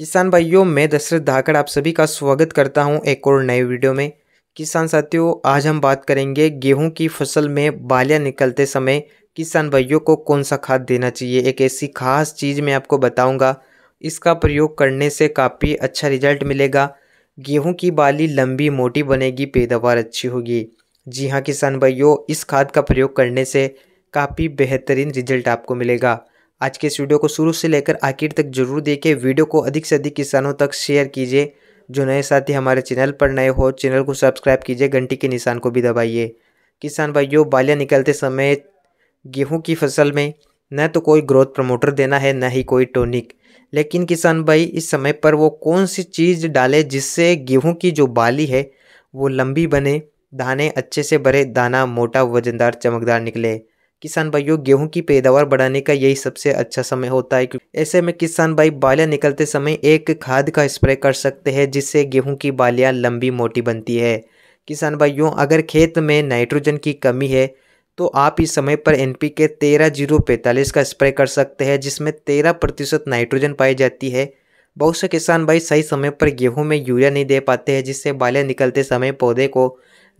किसान भाइयों मैं दशरथ धाकड़ आप सभी का स्वागत करता हूं एक और नए वीडियो में किसान साथियों आज हम बात करेंगे गेहूं की फसल में बालियां निकलते समय किसान भाइयों को कौन सा खाद देना चाहिए एक ऐसी खास चीज़ मैं आपको बताऊंगा इसका प्रयोग करने से काफ़ी अच्छा रिजल्ट मिलेगा गेहूँ की बाली लंबी मोटी बनेगी पैदावार अच्छी होगी जी हाँ किसान भाइयों इस खाद का प्रयोग करने से काफ़ी बेहतरीन रिजल्ट आपको मिलेगा आज के इस वीडियो को शुरू से लेकर आखिर तक जरूर देखें वीडियो को अधिक से अधिक किसानों तक शेयर कीजिए जो नए साथी हमारे चैनल पर नए हो चैनल को सब्सक्राइब कीजिए घंटी के निशान को भी दबाइए किसान भाइयों बालियाँ निकलते समय गेहूँ की फसल में न तो कोई ग्रोथ प्रमोटर देना है न ही कोई टोनिक लेकिन किसान भाई इस समय पर वो कौन सी चीज़ डाले जिससे गेहूँ की जो बाली है वो लंबी बने दाने अच्छे से भरे दाना मोटा वजनदार चमकदार निकले किसान भाइयों गेहूं की पैदावार बढ़ाने का यही सबसे अच्छा समय होता है ऐसे में किसान भाई बालियां निकलते समय एक खाद का स्प्रे कर सकते हैं जिससे गेहूं की बालियां लंबी मोटी बनती है किसान भाइयों अगर खेत में नाइट्रोजन की कमी है तो आप इस समय पर एन पी के तेरह जीरो पैंतालीस का स्प्रे कर सकते हैं जिसमें तेरह प्रतिशत नाइट्रोजन पाई जाती है बहुत से किसान भाई सही समय पर गेहूं में यूरिया नहीं दे पाते हैं जिससे बालें निकलते समय पौधे को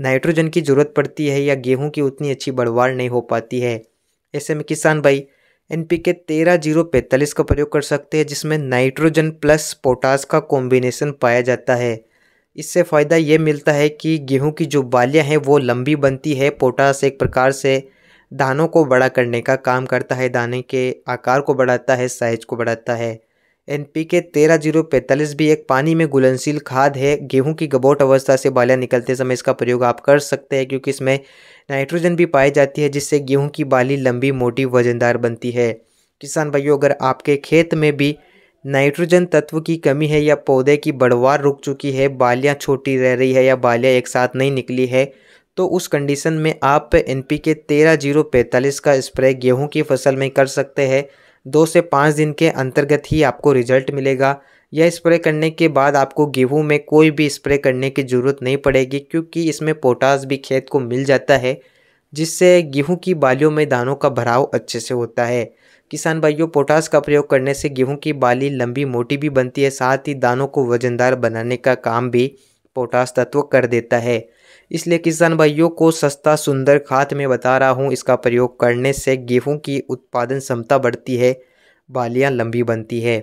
नाइट्रोजन की ज़रूरत पड़ती है या गेहूं की उतनी अच्छी बढ़वाड़ नहीं हो पाती है ऐसे में किसान भाई एन पी के तेरह जीरो पैंतालीस का प्रयोग कर सकते हैं जिसमें नाइट्रोजन प्लस पोटास का कॉम्बिनेशन पाया जाता है इससे फ़ायदा ये मिलता है कि गेहूं की जो बालियां हैं वो लंबी बनती है पोटास एक प्रकार से दानों को बड़ा करने का काम करता है दाने के आकार को बढ़ाता है साइज को बढ़ाता है एनपीके तेरह जीरो पैंतालीस भी एक पानी में घुलनशील खाद है गेहूं की गबोट अवस्था से बालियाँ निकलते समय इसका प्रयोग आप कर सकते हैं क्योंकि इसमें नाइट्रोजन भी पाई जाती है जिससे गेहूं की बाली लंबी मोटी वजनदार बनती है किसान भाइयों अगर आपके खेत में भी नाइट्रोजन तत्व की कमी है या पौधे की बढ़वार रुक चुकी है बालियाँ छोटी रह रही है या बालियाँ एक साथ नहीं निकली है तो उस कंडीशन में आप एन पी के तेरह जीरो पैंतालीस का स्प्रे गेहूँ की फसल में कर सकते हैं दो से पाँच दिन के अंतर्गत ही आपको रिजल्ट मिलेगा यह स्प्रे करने के बाद आपको गेहूँ में कोई भी स्प्रे करने की ज़रूरत नहीं पड़ेगी क्योंकि इसमें पोटास भी खेत को मिल जाता है जिससे गेहूँ की बालियों में दानों का भराव अच्छे से होता है किसान भाइयों पोटास का प्रयोग करने से गेहूँ की बाली लंबी मोटी भी बनती है साथ ही दानों को वजनदार बनाने का काम भी पोटास तत्व कर देता है इसलिए किसान भाइयों को सस्ता सुंदर खाद में बता रहा हूँ इसका प्रयोग करने से गेहूँ की उत्पादन क्षमता बढ़ती है बालियाँ लंबी बनती है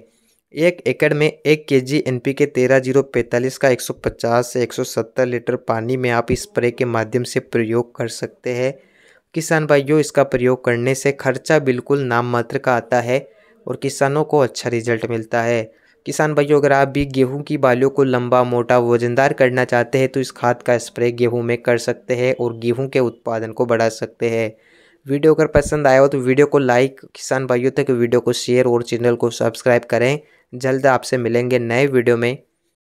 एक एकड़ में एक के जी एन पी के तेरह जीरो पैंतालीस का एक सौ पचास से एक सौ सत्तर लीटर पानी में आप स्प्रे के माध्यम से प्रयोग कर सकते हैं किसान भाइयों इसका प्रयोग करने से खर्चा बिल्कुल नाम मात्र का आता है और किसानों को अच्छा रिजल्ट मिलता है किसान भाइयों अगर आप भी गेहूं की बालियों को लंबा मोटा वजनदार करना चाहते हैं तो इस खाद का स्प्रे गेहूं में कर सकते हैं और गेहूं के उत्पादन को बढ़ा सकते हैं वीडियो अगर पसंद आया हो तो वीडियो को लाइक किसान भाइयों तक वीडियो को शेयर और चैनल को सब्सक्राइब करें जल्द आपसे मिलेंगे नए वीडियो में